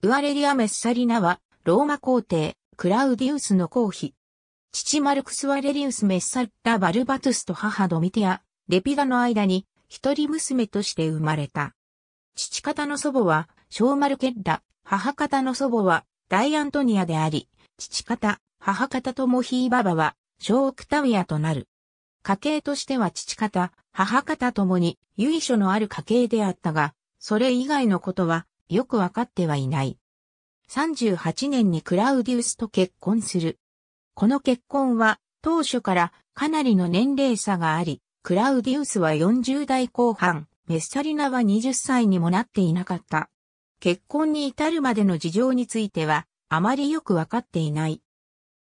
ウアレリア・メッサリナは、ローマ皇帝、クラウディウスの皇妃。父マルクス・ワレリウス・メッサッラ・バルバトゥスと母ドミティア、レピガの間に、一人娘として生まれた。父方の祖母は、ショーマルケッラ、母方の祖母は、ダイアントニアであり、父方、母方ともヒーババは、ショー・オクタウィアとなる。家系としては父方、母方ともに、由緒のある家系であったが、それ以外のことは、よくわかってはいない。38年にクラウディウスと結婚する。この結婚は当初からかなりの年齢差があり、クラウディウスは40代後半、メッサリナは20歳にもなっていなかった。結婚に至るまでの事情については、あまりよくわかっていない。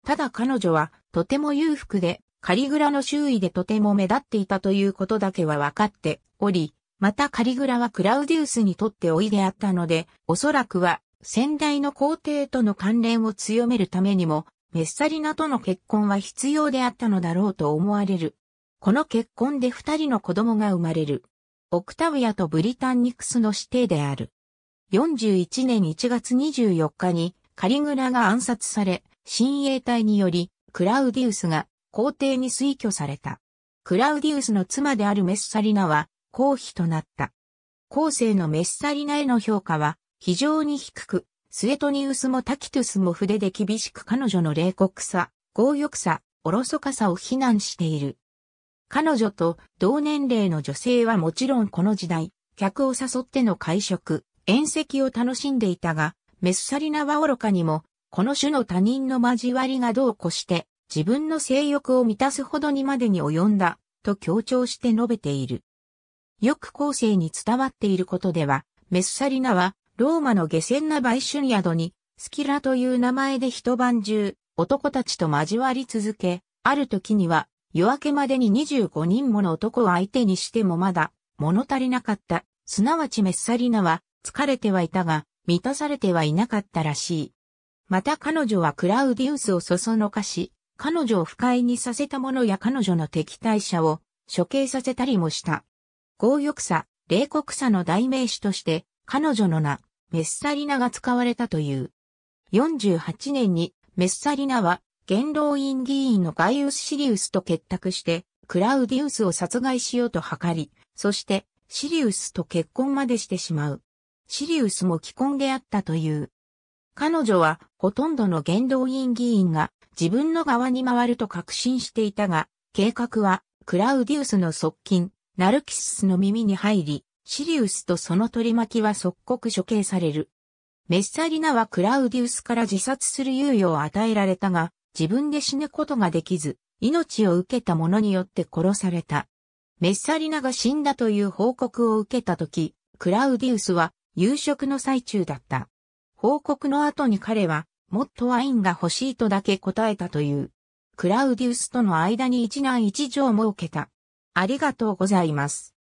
ただ彼女は、とても裕福で、カリグラの周囲でとても目立っていたということだけはわかっており、またカリグラはクラウディウスにとって老いであったので、おそらくは先代の皇帝との関連を強めるためにも、メッサリナとの結婚は必要であったのだろうと思われる。この結婚で二人の子供が生まれる。オクタウヤとブリタンニクスの指定である。41年1月24日にカリグラが暗殺され、親衛隊によりクラウディウスが皇帝に推挙された。クラウディウスの妻であるメッサリナは公費となった。後世のメッサリナへの評価は非常に低く、スエトニウスもタキトゥスも筆で厳しく彼女の冷酷さ、強欲さ、おろそかさを非難している。彼女と同年齢の女性はもちろんこの時代、客を誘っての会食、宴席を楽しんでいたが、メッサリナは愚かにも、この種の他人の交わりがどうこして、自分の性欲を満たすほどにまでに及んだ、と強調して述べている。よく後世に伝わっていることでは、メッサリナは、ローマの下船な売春宿に、スキラという名前で一晩中、男たちと交わり続け、ある時には、夜明けまでに25人もの男を相手にしてもまだ、物足りなかった。すなわちメッサリナは、疲れてはいたが、満たされてはいなかったらしい。また彼女はクラウディウスをそそのかし、彼女を不快にさせた者や彼女の敵対者を処刑させたりもした。強欲さ、冷酷さの代名詞として、彼女の名、メッサリナが使われたという。48年に、メッサリナは、元老院議員のガイウス・シリウスと結託して、クラウディウスを殺害しようと図り、そして、シリウスと結婚までしてしまう。シリウスも既婚であったという。彼女は、ほとんどの元老院議員が、自分の側に回ると確信していたが、計画は、クラウディウスの側近、ナルキススの耳に入り、シリウスとその取り巻きは即刻処刑される。メッサリナはクラウディウスから自殺する猶予を与えられたが、自分で死ぬことができず、命を受けた者によって殺された。メッサリナが死んだという報告を受けた時、クラウディウスは夕食の最中だった。報告の後に彼は、もっとワインが欲しいとだけ答えたという。クラウディウスとの間に一男一女を設けた。ありがとうございます。